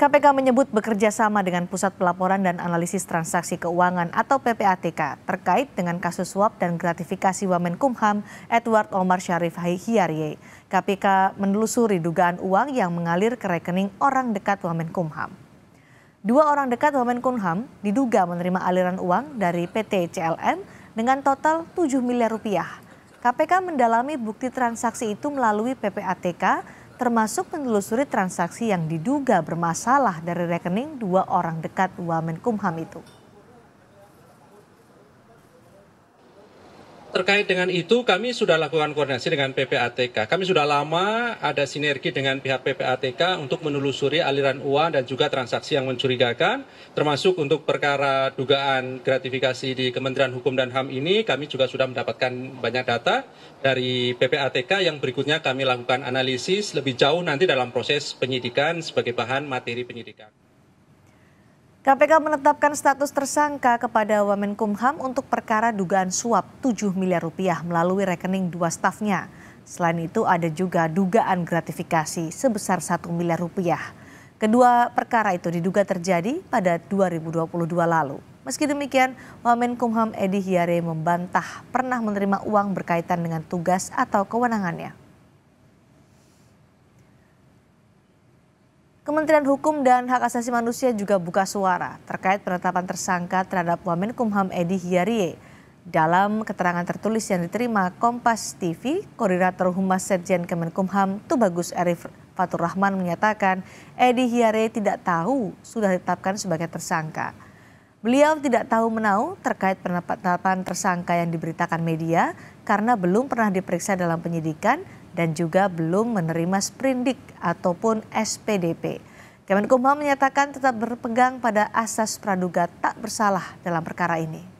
KPK menyebut bekerja sama dengan Pusat Pelaporan dan Analisis Transaksi Keuangan atau PPATK terkait dengan kasus suap dan gratifikasi Wamenkumham Edward Omar Syarif Hiarie. KPK menelusuri dugaan uang yang mengalir ke rekening orang dekat Wamenkumham. Dua orang dekat Wamenkumham diduga menerima aliran uang dari PT CLN dengan total 7 miliar rupiah. KPK mendalami bukti transaksi itu melalui PPATK termasuk menelusuri transaksi yang diduga bermasalah dari rekening dua orang dekat Wamenkumham itu. terkait dengan itu kami sudah lakukan koordinasi dengan PPATK. Kami sudah lama ada sinergi dengan pihak PPATK untuk menelusuri aliran uang dan juga transaksi yang mencurigakan, termasuk untuk perkara dugaan gratifikasi di Kementerian Hukum dan HAM ini kami juga sudah mendapatkan banyak data dari PPATK yang berikutnya kami lakukan analisis lebih jauh nanti dalam proses penyidikan sebagai bahan materi penyidikan. KPK menetapkan status tersangka kepada Wamenkumham untuk perkara dugaan suap 7 miliar rupiah melalui rekening dua stafnya. Selain itu ada juga dugaan gratifikasi sebesar 1 miliar rupiah. Kedua perkara itu diduga terjadi pada 2022 lalu. Meski demikian, Wamenkumham Edi Hiare membantah pernah menerima uang berkaitan dengan tugas atau kewenangannya. Kementerian Hukum dan Hak Asasi Manusia juga buka suara terkait penetapan tersangka terhadap Wamenkumham Edi Hiarie. Dalam keterangan tertulis yang diterima Kompas TV, Koordinator Humas Sekjen Kemenkumham Tubagus Arif Fatur Rahman menyatakan Edi Hiare tidak tahu sudah ditetapkan sebagai tersangka. Beliau tidak tahu menau terkait penetapan tersangka yang diberitakan media karena belum pernah diperiksa dalam penyidikan dan juga belum menerima sprindik ataupun SPDP. Kemenkumham menyatakan tetap berpegang pada asas praduga tak bersalah dalam perkara ini.